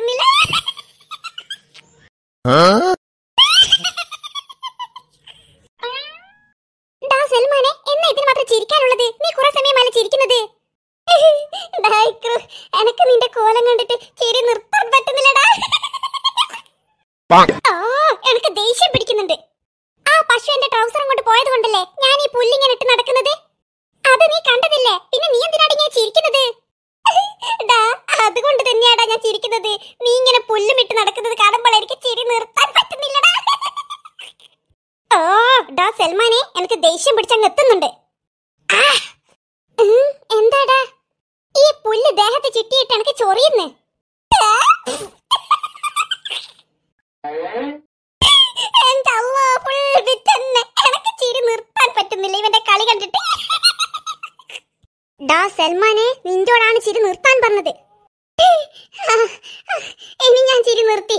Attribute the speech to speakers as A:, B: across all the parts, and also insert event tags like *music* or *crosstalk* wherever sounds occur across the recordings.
A: മനസ്സിലാകുന്നില്ല സൽമാനെ എന്നാ ഇതിന് മാത്രം ചിരിക്കാനുള്ളത് നീ കുറെ സമയമല്ല ചിരിക്കുന്നത് എനക്ക് നിന്റെ കോലം കണ്ടിട്ട് ചിരി നിർത്താൻ പറ്റുന്നില്ലടാ എനിക്ക് ദേഷ്യം പിടിക്കുന്നുണ്ട് ആ പശു എന്റെ കൊണ്ട് പോയത് ഞാൻ ഈ പുല്ലിങ്ങനെ ഇട്ട് നടക്കുന്നത് അത് നീ കണ്ടതില്ലേ പിന്നെ നീ എന്തിനാണ് ഇങ്ങനെ ചിരിക്കുന്നത് ഡാ അതുകൊണ്ട് തന്നെയാടാ ഞാൻ ചിരിക്കുന്നത് നീ ഇങ്ങനെ പുല്ലുമിട്ട് നടക്കുന്നത് കാണുമ്പോൾ എനിക്ക് ചിരി നിർത്താൻ പറ്റുന്നില്ലടാ ഓ ഡാ സൽമാനെ എനിക്ക് ദേഷ്യം പിടിച്ചങ്ങ് എത്തുന്നുണ്ട് എന്താടാ ഈ പുല്ല് ദേഹത്ത് ചുറ്റിയിട്ട് എനിക്ക് ചൊറിയുന്നേ എനിക്ക് ചിരി പറ്റുന്നില്ല ഇവന്റെ കളി സൽമാനെ നിന്റോടാണ് ചിരി നിർത്താൻ പറഞ്ഞത് എന്നെ ഞാൻ ചിരി നിർത്തി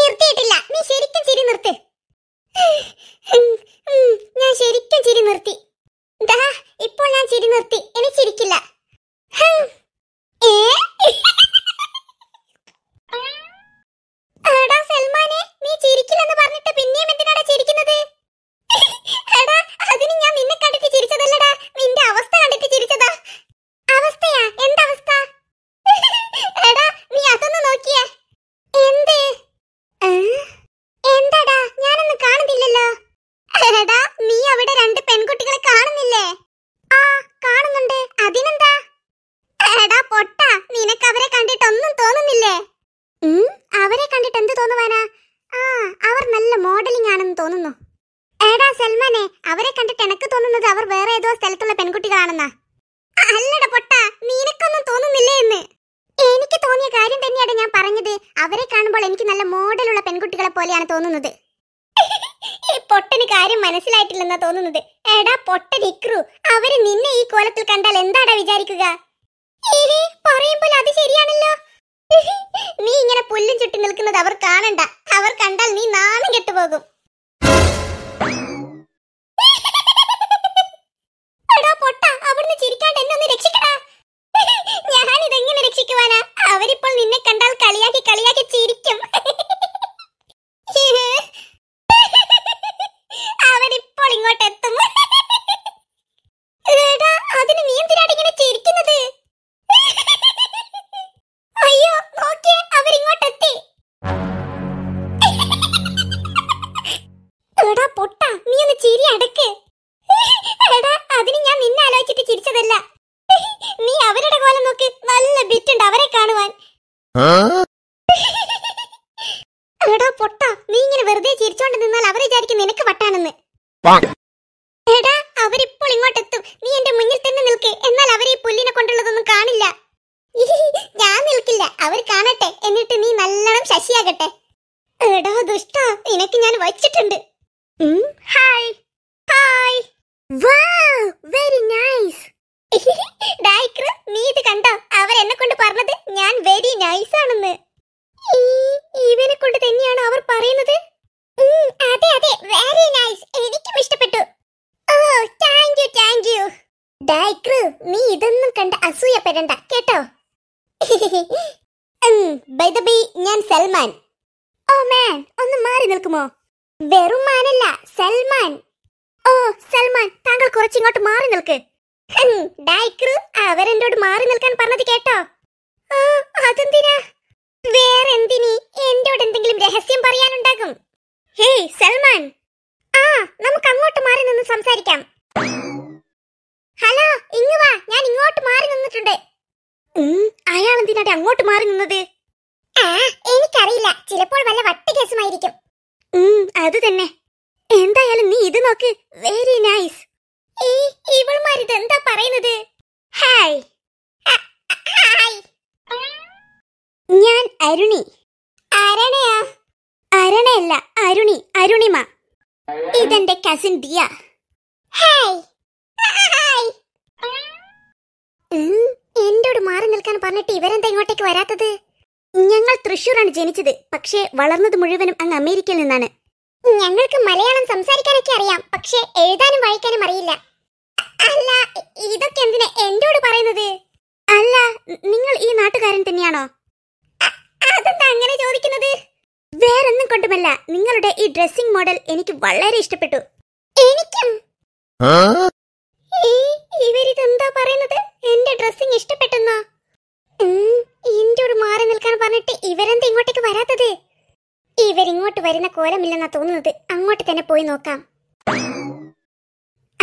A: നിർത്തിയിട്ടില്ല നീ ശരിക്കും ചിരി നിർത്ത് ഞാൻ ശരിക്കും ചിരി നിർത്തി ദാ ഇപ്പോൾ ഞാൻ ചിരി നിർത്തി ഇനി ചിരിക്കില്ല അവരെ കണ്ടിട്ട് എന്ത് തോന്നുവാനാ ആ അവർ നല്ല മോഡലിംഗ് ആണെന്ന് തോന്നുന്നു എടാ സൽമാനെ അവരെ കണ്ടിട്ട് എനക്ക് തോന്നുന്നത് അവർ വേറെ ഏതോ സ്ഥലത്തുള്ള പെൺകുട്ടികളാണെന്നാ അല്ലട പൊട്ട നിനക്കൊന്നും തോന്നുന്നില്ലേ എന്ന് എനിക്ക് തോന്നിയ കാര്യം തന്നെയാണ് ഞാൻ പറഞ്ഞത് അവരെ കാണുമ്പോൾ എനിക്ക് നല്ല മോഡലുള്ള പെൺകുട്ടികളെ പോലെയാണ് തോന്നുന്നത് ഈ പൊട്ടന് കാര്യം മനസ്സിലായിട്ടില്ലെന്നാ തോന്നുന്നത് എടാ പൊട്ടൻ ഇക്രു അവര് നിന്നെ ഈ കോലത്തിൽ കണ്ടാൽ എന്താടാ വിചാരിക്കുക പറയുമ്പോൾ അത് ശരിയാണല്ലോ *laughs* നീ ഇങ്ങനെ പുല്ലും ചുറ്റി നിൽക്കുന്നത് അവർ കാണണ്ട അവർ കണ്ടാൽ നീ നാണം കെട്ടുപോകും *laughs* പൊട്ടാ 嗯。നീ ഇതൊന്നും കണ്ട അസൂയപ്പെടണ്ട കേട്ടോ ബൈ ദ ബൈ ഞാൻ സൽമാൻ ഓ മാൻ ഒന്ന് മാറി നിൽക്കുമോ വെറും മാനല്ല സൽമാൻ ഓ സൽമാൻ താങ്കൾ കുറച്ചിങ്ങോട്ട് മാറി നിൽക്ക് ഡൈക്രു അവരെന്നോട് മാറി നിൽക്കാൻ പറഞ്ഞത് കേട്ടോ ഓ വേറെ വേറെന്തിനി എന്നോട് എന്തെങ്കിലും രഹസ്യം പറയാനുണ്ടാകും ഹേയ് സൽമാൻ ആ നമുക്ക് അങ്ങോട്ട് മാറി നിന്ന് സംസാരിക്കാം ഹലോ ഇങ്ങ് വാ ഞാൻ ഇങ്ങോട്ട് മാറി നിന്നിട്ടുണ്ട് അയാൾ എന്തിനാ അങ്ങോട്ട് മാറി നിന്നത് എനിക്കറിയില്ല ചിലപ്പോൾ വല്ല വട്ട കേസുമായിരിക്കും അത് തന്നെ എന്തായാലും നീ ഇത് നോക്ക് വെരി നൈസ് ഈ എന്താ പറയുന്നത് ഹായ് ഞാൻ അരുണി അരണയാ അരണയല്ല അരുണി അരുണിമ ഇതെന്റെ കസിൻ ദിയ ഹായ് എന്നോട് മാറി നിൽക്കാൻ പറഞ്ഞിട്ട് ഇവരെന്താ ഇങ്ങോട്ടേക്ക് വരാത്തത് ഞങ്ങൾ തൃശ്ശൂരാണ് ജനിച്ചത് പക്ഷേ വളർന്നത് മുഴുവനും അങ്ങ് അമേരിക്കയിൽ നിന്നാണ് ഞങ്ങൾക്ക് മലയാളം സംസാരിക്കാനൊക്കെ അറിയാം പക്ഷേ എഴുതാനും വായിക്കാനും അറിയില്ല അല്ല ഇതൊക്കെ എന്തിനാ എന്നോട് പറയുന്നത് അല്ല നിങ്ങൾ ഈ നാട്ടുകാരൻ തന്നെയാണോ അതെന്താ അങ്ങനെ ചോദിക്കുന്നത് വേറൊന്നും കൊണ്ടുമല്ല നിങ്ങളുടെ ഈ ഡ്രസ്സിംഗ് മോഡൽ എനിക്ക് വളരെ ഇഷ്ടപ്പെട്ടു എനിക്കും ഇവരിതെന്താ പറയുന്നത് എന്റെ ഡ്രസ്സിങ് ഇഷ്ടപ്പെട്ടെന്നാ എന്റെ ഒരു മാറി നിൽക്കാൻ പറഞ്ഞിട്ട് ഇവരെന്താ ഇങ്ങോട്ടേക്ക് വരാത്തത് ഇവരിങ്ങോട്ട് വരുന്ന കോലമില്ലെന്നാ തോന്നുന്നത് അങ്ങോട്ട് തന്നെ പോയി നോക്കാം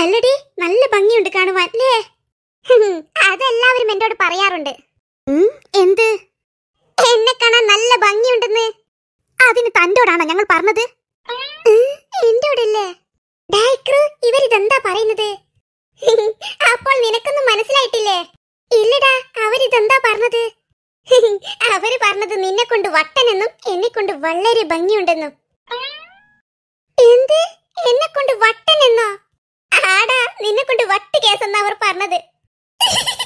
A: അല്ലടി നല്ല ഭംഗിയുണ്ട് കാണുവാൻ അല്ലേ അതെല്ലാവരും എന്നോട് പറയാറുണ്ട് എന്ത് എന്നെ കാണാൻ നല്ല ഭംഗിയുണ്ടെന്ന് അതിന് തന്റോടാണോ ഞങ്ങൾ പറഞ്ഞത് എന്റോടല്ലേ ഡയക്രൂ ഇവരിതെന്താ പറയുന്നത് *laughs* അപ്പോൾ നിനക്കൊന്നും മനസ്സിലായിട്ടില്ലേ ഇല്ലടാ അവരിതെന്താ പറഞ്ഞത് *laughs* അവര് പറഞ്ഞത് നിന്നെ കൊണ്ട് വട്ടനെന്നും എന്നെ കൊണ്ട് വളരെ ഭംഗിയുണ്ടെന്നും എന്ത് എന്നെ കൊണ്ട് വട്ടനെന്നോ ആടാ നിന്നെ കൊണ്ട് വട്ട് കേസെന്നാ അവർ പറഞ്ഞത്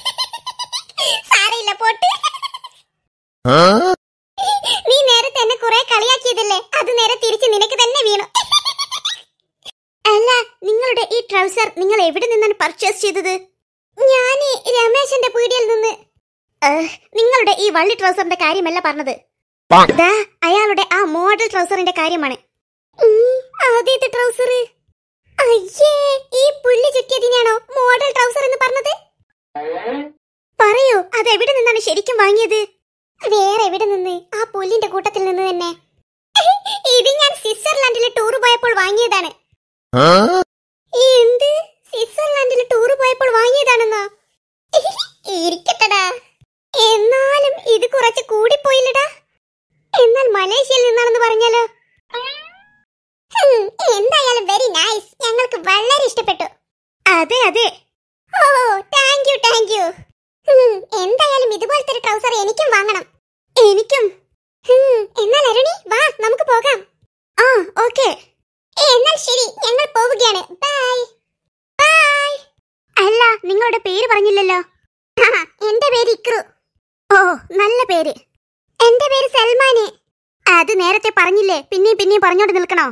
A: *laughs* സാറിയില്ല പോട്ട് സർ നിങ്ങൾ എവിടെ നിന്നാണ് പർച്ചേസ് ചെയ്തത് ഞാൻ രമേശന്റെ പീടിയിൽ നിന്ന് നിങ്ങളുടെ ഈ വള്ളി ട്രൗസറിന്റെ കാര്യമല്ല പറഞ്ഞത് അയാളുടെ ആ മോഡൽ ട്രൗസറിന്റെ കാര്യമാണ് ആദ്യത്തെ ട്രൗസർ അയ്യേ ഈ പുല്ല് ചുറ്റിയതിനാണോ മോഡൽ ട്രൗസർ എന്ന് പറഞ്ഞത് പറയൂ അത് എവിടെ നിന്നാണ് ശരിക്കും വാങ്ങിയത് വേറെ എവിടെ നിന്ന് ആ പുല്ലിന്റെ കൂട്ടത്തിൽ നിന്ന് തന്നെ *laughs* ഇത് ഞാൻ സ്വിറ്റ്സർലാൻഡിലെ ടൂർ പോയപ്പോൾ വാങ്ങിയതാണ് എന്ത് സ്വിറ്റ്സർലാൻഡിൽ ടൂർ പോയപ്പോൾ വാങ്ങിയതാണെന്നോ ഇരിക്കട്ടടാ എന്നാലും ഇത് കുറച്ച് കൂടിപ്പോയില്ലടാ എന്നാൽ മലേഷ്യയിൽ നിന്നാണെന്ന് പറഞ്ഞാലോ എന്തായാലും വെരി നൈസ് ഞങ്ങൾക്ക് വളരെ ഇഷ്ടപ്പെട്ടു അതെ അതെ ഓ താങ്ക് യു താങ്ക് യു എന്തായാലും ഇതുപോലത്തെ ഒരു ട്രൗസർ എനിക്കും വാങ്ങണം എനിക്കും എന്നാൽ അരുണി വാ നമുക്ക് പോകാം ആ ഓക്കേ എന്നാൽ ശരി ഞങ്ങൾ പോവുകയാണ് ബൈ ബൈ അല്ല നിങ്ങളുടെ പേര് പറഞ്ഞില്ലല്ലോ എന്റെ പേര് ഇക്രു ഓ നല്ല പേര് എന്റെ പേര് സൽമാന് അത് നേരത്തെ പറഞ്ഞില്ലേ പിന്നെയും പിന്നെയും പറഞ്ഞോണ്ട് നിൽക്കണോ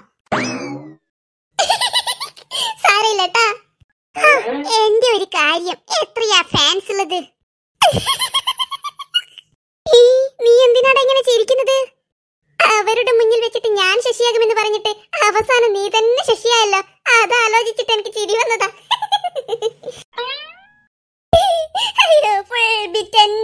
A: സാരയില്ലട്ടാ എന്റെ ഒരു കാര്യം എത്രയാ ഫാൻസ് ഉള്ളത് ശശിയാകുമെന്ന് പറഞ്ഞിട്ട് അവസാനം നീ തന്നെ ശശിയായല്ലോ അത് ആലോചിച്ചിട്ട് എനിക്ക് ചിരി വന്നതാ അയ്യോ *laughs*